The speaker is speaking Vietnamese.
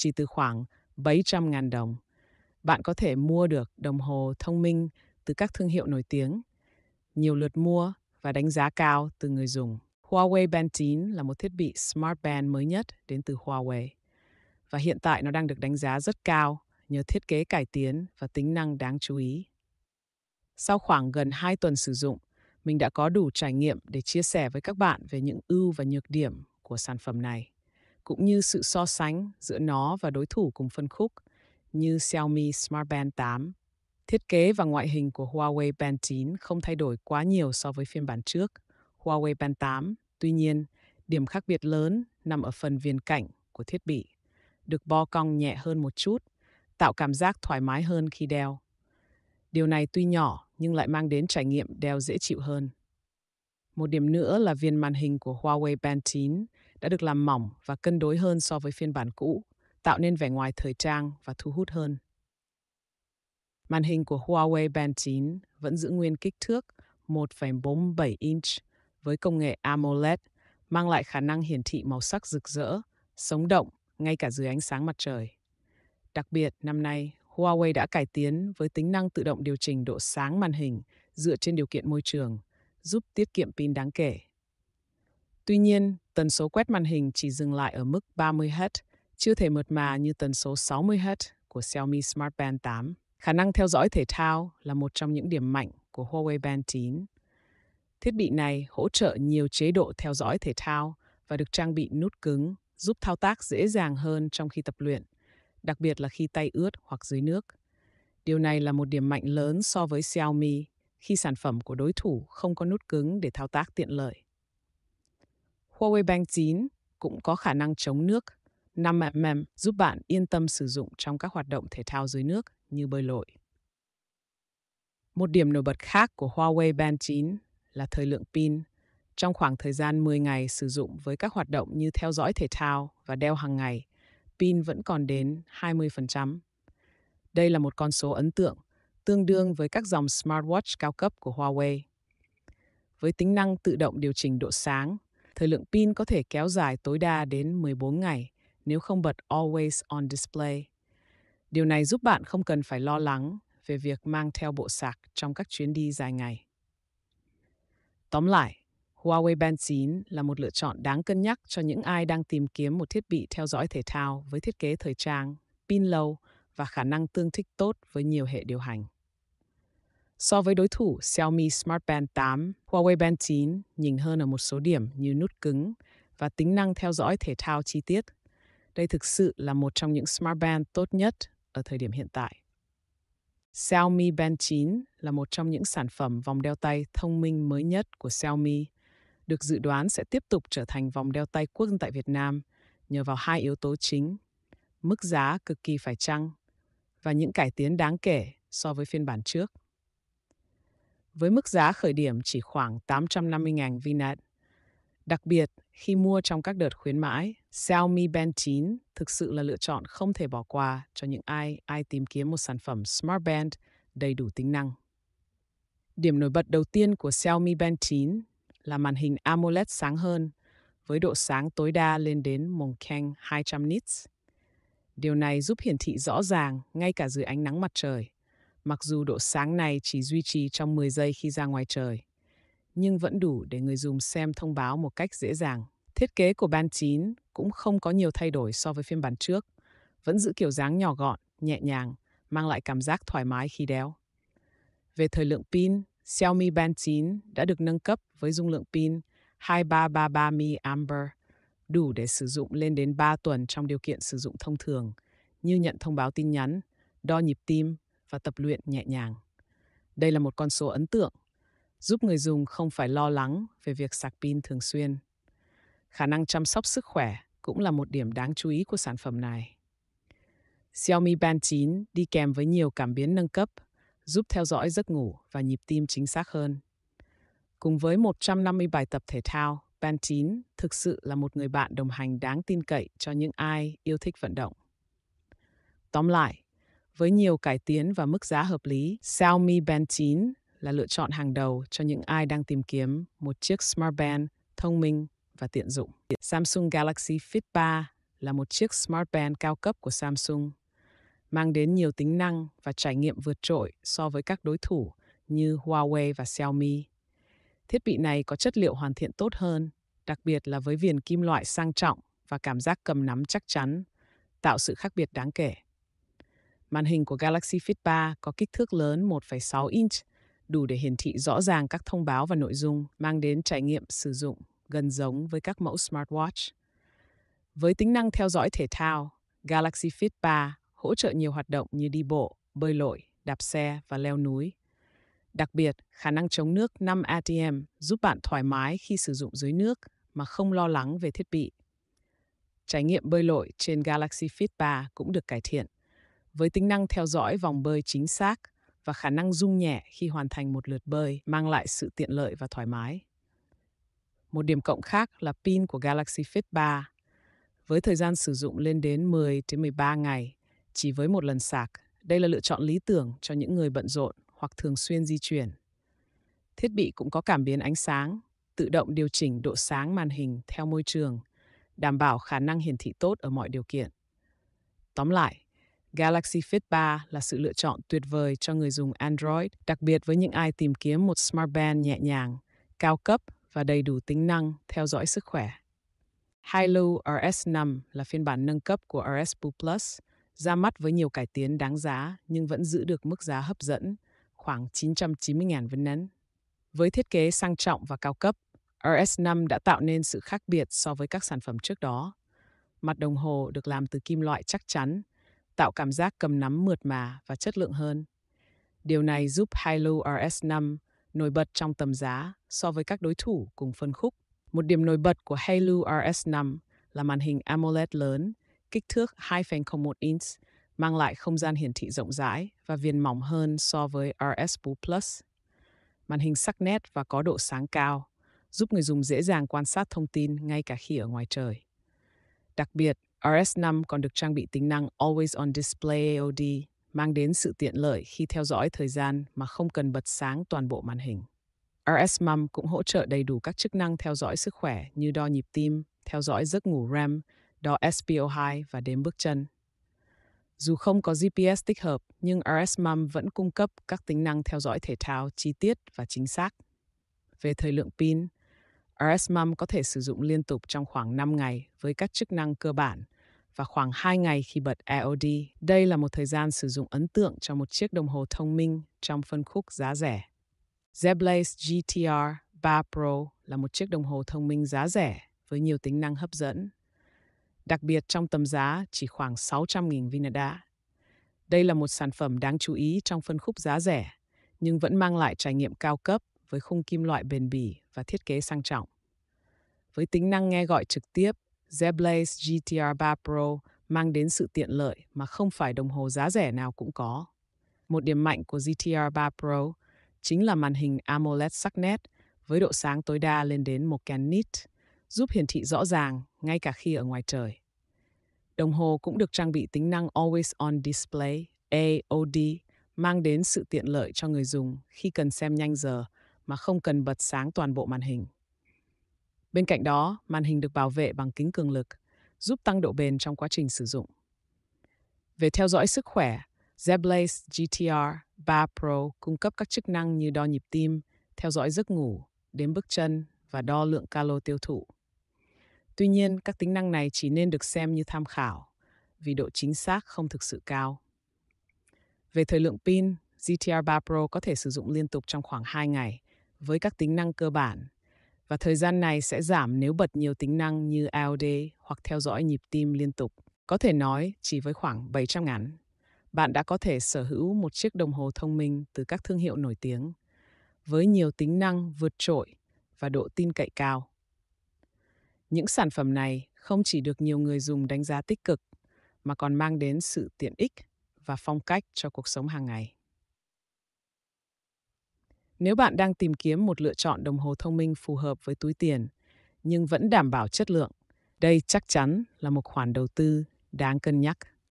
chỉ từ khoảng 700.000 đồng. Bạn có thể mua được đồng hồ thông minh từ các thương hiệu nổi tiếng, nhiều lượt mua và đánh giá cao từ người dùng. Huawei Band 9 là một thiết bị smart band mới nhất đến từ Huawei và hiện tại nó đang được đánh giá rất cao nhờ thiết kế cải tiến và tính năng đáng chú ý. Sau khoảng gần 2 tuần sử dụng, mình đã có đủ trải nghiệm để chia sẻ với các bạn về những ưu và nhược điểm của sản phẩm này cũng như sự so sánh giữa nó và đối thủ cùng phân khúc như Xiaomi Smart Band 8. Thiết kế và ngoại hình của Huawei Band 9 không thay đổi quá nhiều so với phiên bản trước, Huawei Band 8. Tuy nhiên, điểm khác biệt lớn nằm ở phần viền cạnh của thiết bị, được bo cong nhẹ hơn một chút, tạo cảm giác thoải mái hơn khi đeo. Điều này tuy nhỏ nhưng lại mang đến trải nghiệm đeo dễ chịu hơn. Một điểm nữa là viên màn hình của Huawei Band 9 đã được làm mỏng và cân đối hơn so với phiên bản cũ, tạo nên vẻ ngoài thời trang và thu hút hơn. Màn hình của Huawei Band 9 vẫn giữ nguyên kích thước 1,47 inch với công nghệ AMOLED, mang lại khả năng hiển thị màu sắc rực rỡ, sống động ngay cả dưới ánh sáng mặt trời. Đặc biệt, năm nay, Huawei đã cải tiến với tính năng tự động điều chỉnh độ sáng màn hình dựa trên điều kiện môi trường, giúp tiết kiệm pin đáng kể. Tuy nhiên, tần số quét màn hình chỉ dừng lại ở mức 30 Hz, chưa thể mượt mà như tần số 60 Hz của Xiaomi Smart Band 8. Khả năng theo dõi thể thao là một trong những điểm mạnh của Huawei Band 9. Thiết bị này hỗ trợ nhiều chế độ theo dõi thể thao và được trang bị nút cứng, giúp thao tác dễ dàng hơn trong khi tập luyện, đặc biệt là khi tay ướt hoặc dưới nước. Điều này là một điểm mạnh lớn so với Xiaomi khi sản phẩm của đối thủ không có nút cứng để thao tác tiện lợi. Huawei Bank 9 cũng có khả năng chống nước 5mm giúp bạn yên tâm sử dụng trong các hoạt động thể thao dưới nước như bơi lội. Một điểm nổi bật khác của Huawei Band 9 là thời lượng pin. Trong khoảng thời gian 10 ngày sử dụng với các hoạt động như theo dõi thể thao và đeo hàng ngày, pin vẫn còn đến 20%. Đây là một con số ấn tượng, tương đương với các dòng smartwatch cao cấp của Huawei. Với tính năng tự động điều chỉnh độ sáng, Thời lượng pin có thể kéo dài tối đa đến 14 ngày nếu không bật Always on Display. Điều này giúp bạn không cần phải lo lắng về việc mang theo bộ sạc trong các chuyến đi dài ngày. Tóm lại, Huawei Band 9 là một lựa chọn đáng cân nhắc cho những ai đang tìm kiếm một thiết bị theo dõi thể thao với thiết kế thời trang, pin lâu và khả năng tương thích tốt với nhiều hệ điều hành. So với đối thủ Xiaomi Smart Band 8, Huawei Band 9 nhìn hơn ở một số điểm như nút cứng và tính năng theo dõi thể thao chi tiết. Đây thực sự là một trong những Smart Band tốt nhất ở thời điểm hiện tại. Xiaomi Band 9 là một trong những sản phẩm vòng đeo tay thông minh mới nhất của Xiaomi, được dự đoán sẽ tiếp tục trở thành vòng đeo tay quốc dân tại Việt Nam nhờ vào hai yếu tố chính, mức giá cực kỳ phải chăng và những cải tiến đáng kể so với phiên bản trước với mức giá khởi điểm chỉ khoảng 850.000 VNet. Đặc biệt, khi mua trong các đợt khuyến mãi, Xiaomi Band 9 thực sự là lựa chọn không thể bỏ qua cho những ai ai tìm kiếm một sản phẩm Smart Band đầy đủ tính năng. Điểm nổi bật đầu tiên của Xiaomi Band 9 là màn hình AMOLED sáng hơn với độ sáng tối đa lên đến mồng keng 200 nits. Điều này giúp hiển thị rõ ràng ngay cả dưới ánh nắng mặt trời, mặc dù độ sáng này chỉ duy trì trong 10 giây khi ra ngoài trời, nhưng vẫn đủ để người dùng xem thông báo một cách dễ dàng. Thiết kế của ban 9 cũng không có nhiều thay đổi so với phiên bản trước, vẫn giữ kiểu dáng nhỏ gọn, nhẹ nhàng, mang lại cảm giác thoải mái khi đeo. Về thời lượng pin, Xiaomi Band 9 đã được nâng cấp với dung lượng pin 2333 mAh, đủ để sử dụng lên đến 3 tuần trong điều kiện sử dụng thông thường, như nhận thông báo tin nhắn, đo nhịp tim, và tập luyện nhẹ nhàng. Đây là một con số ấn tượng, giúp người dùng không phải lo lắng về việc sạc pin thường xuyên. Khả năng chăm sóc sức khỏe cũng là một điểm đáng chú ý của sản phẩm này. Xiaomi Band 9 đi kèm với nhiều cảm biến nâng cấp, giúp theo dõi giấc ngủ và nhịp tim chính xác hơn. Cùng với 150 bài tập thể thao, Band 9 thực sự là một người bạn đồng hành đáng tin cậy cho những ai yêu thích vận động. Tóm lại, với nhiều cải tiến và mức giá hợp lý. Xiaomi Band 9 là lựa chọn hàng đầu cho những ai đang tìm kiếm một chiếc smartband thông minh và tiện dụng. Samsung Galaxy Fit 3 là một chiếc smartband cao cấp của Samsung, mang đến nhiều tính năng và trải nghiệm vượt trội so với các đối thủ như Huawei và Xiaomi. Thiết bị này có chất liệu hoàn thiện tốt hơn, đặc biệt là với viền kim loại sang trọng và cảm giác cầm nắm chắc chắn, tạo sự khác biệt đáng kể. Màn hình của Galaxy Fit 3 có kích thước lớn 1,6 inch, đủ để hiển thị rõ ràng các thông báo và nội dung, mang đến trải nghiệm sử dụng gần giống với các mẫu smartwatch. Với tính năng theo dõi thể thao, Galaxy Fit 3 hỗ trợ nhiều hoạt động như đi bộ, bơi lội, đạp xe và leo núi. Đặc biệt, khả năng chống nước 5 ATM giúp bạn thoải mái khi sử dụng dưới nước mà không lo lắng về thiết bị. Trải nghiệm bơi lội trên Galaxy Fit 3 cũng được cải thiện với tính năng theo dõi vòng bơi chính xác và khả năng rung nhẹ khi hoàn thành một lượt bơi mang lại sự tiện lợi và thoải mái. Một điểm cộng khác là pin của Galaxy Fit 3 với thời gian sử dụng lên đến 10 đến 13 ngày chỉ với một lần sạc. Đây là lựa chọn lý tưởng cho những người bận rộn hoặc thường xuyên di chuyển. Thiết bị cũng có cảm biến ánh sáng, tự động điều chỉnh độ sáng màn hình theo môi trường, đảm bảo khả năng hiển thị tốt ở mọi điều kiện. Tóm lại, Galaxy Fit 3 là sự lựa chọn tuyệt vời cho người dùng Android, đặc biệt với những ai tìm kiếm một smartband nhẹ nhàng, cao cấp và đầy đủ tính năng theo dõi sức khỏe. Hilo RS5 là phiên bản nâng cấp của RS Blue Plus, ra mắt với nhiều cải tiến đáng giá nhưng vẫn giữ được mức giá hấp dẫn, khoảng 990.000 vân nén. Với thiết kế sang trọng và cao cấp, RS5 đã tạo nên sự khác biệt so với các sản phẩm trước đó. Mặt đồng hồ được làm từ kim loại chắc chắn, tạo cảm giác cầm nắm mượt mà và chất lượng hơn. Điều này giúp Hilo RS5 nổi bật trong tầm giá so với các đối thủ cùng phân khúc. Một điểm nổi bật của Hilo RS5 là màn hình AMOLED lớn, kích thước 2,01 inch, mang lại không gian hiển thị rộng rãi và viền mỏng hơn so với RS4 Plus. Màn hình sắc nét và có độ sáng cao, giúp người dùng dễ dàng quan sát thông tin ngay cả khi ở ngoài trời. Đặc biệt, RS5 còn được trang bị tính năng Always on Display AOD, mang đến sự tiện lợi khi theo dõi thời gian mà không cần bật sáng toàn bộ màn hình. RS5 cũng hỗ trợ đầy đủ các chức năng theo dõi sức khỏe như đo nhịp tim, theo dõi giấc ngủ REM, đo SpO2 và đếm bước chân. Dù không có GPS tích hợp, nhưng RS5 vẫn cung cấp các tính năng theo dõi thể thao chi tiết và chính xác. Về thời lượng pin, RS Mum có thể sử dụng liên tục trong khoảng 5 ngày với các chức năng cơ bản và khoảng 2 ngày khi bật AOD. Đây là một thời gian sử dụng ấn tượng cho một chiếc đồng hồ thông minh trong phân khúc giá rẻ. Zeblaze GTR 3 Pro là một chiếc đồng hồ thông minh giá rẻ với nhiều tính năng hấp dẫn. Đặc biệt trong tầm giá chỉ khoảng 600.000 Vinada. Đây là một sản phẩm đáng chú ý trong phân khúc giá rẻ, nhưng vẫn mang lại trải nghiệm cao cấp với khung kim loại bền bỉ và thiết kế sang trọng. Với tính năng nghe gọi trực tiếp, Zeblaze GTR 3 Pro mang đến sự tiện lợi mà không phải đồng hồ giá rẻ nào cũng có. Một điểm mạnh của GTR 3 Pro chính là màn hình AMOLED sắc nét với độ sáng tối đa lên đến một can nit, giúp hiển thị rõ ràng ngay cả khi ở ngoài trời. Đồng hồ cũng được trang bị tính năng Always On Display AOD mang đến sự tiện lợi cho người dùng khi cần xem nhanh giờ mà không cần bật sáng toàn bộ màn hình. Bên cạnh đó, màn hình được bảo vệ bằng kính cường lực, giúp tăng độ bền trong quá trình sử dụng. Về theo dõi sức khỏe, Zeblaze GTR 3 Pro cung cấp các chức năng như đo nhịp tim, theo dõi giấc ngủ, đếm bước chân và đo lượng calo tiêu thụ. Tuy nhiên, các tính năng này chỉ nên được xem như tham khảo, vì độ chính xác không thực sự cao. Về thời lượng pin, GTR 3 Pro có thể sử dụng liên tục trong khoảng 2 ngày với các tính năng cơ bản và thời gian này sẽ giảm nếu bật nhiều tính năng như AOD hoặc theo dõi nhịp tim liên tục. Có thể nói, chỉ với khoảng 700 ngàn bạn đã có thể sở hữu một chiếc đồng hồ thông minh từ các thương hiệu nổi tiếng, với nhiều tính năng vượt trội và độ tin cậy cao. Những sản phẩm này không chỉ được nhiều người dùng đánh giá tích cực, mà còn mang đến sự tiện ích và phong cách cho cuộc sống hàng ngày. Nếu bạn đang tìm kiếm một lựa chọn đồng hồ thông minh phù hợp với túi tiền, nhưng vẫn đảm bảo chất lượng, đây chắc chắn là một khoản đầu tư đáng cân nhắc.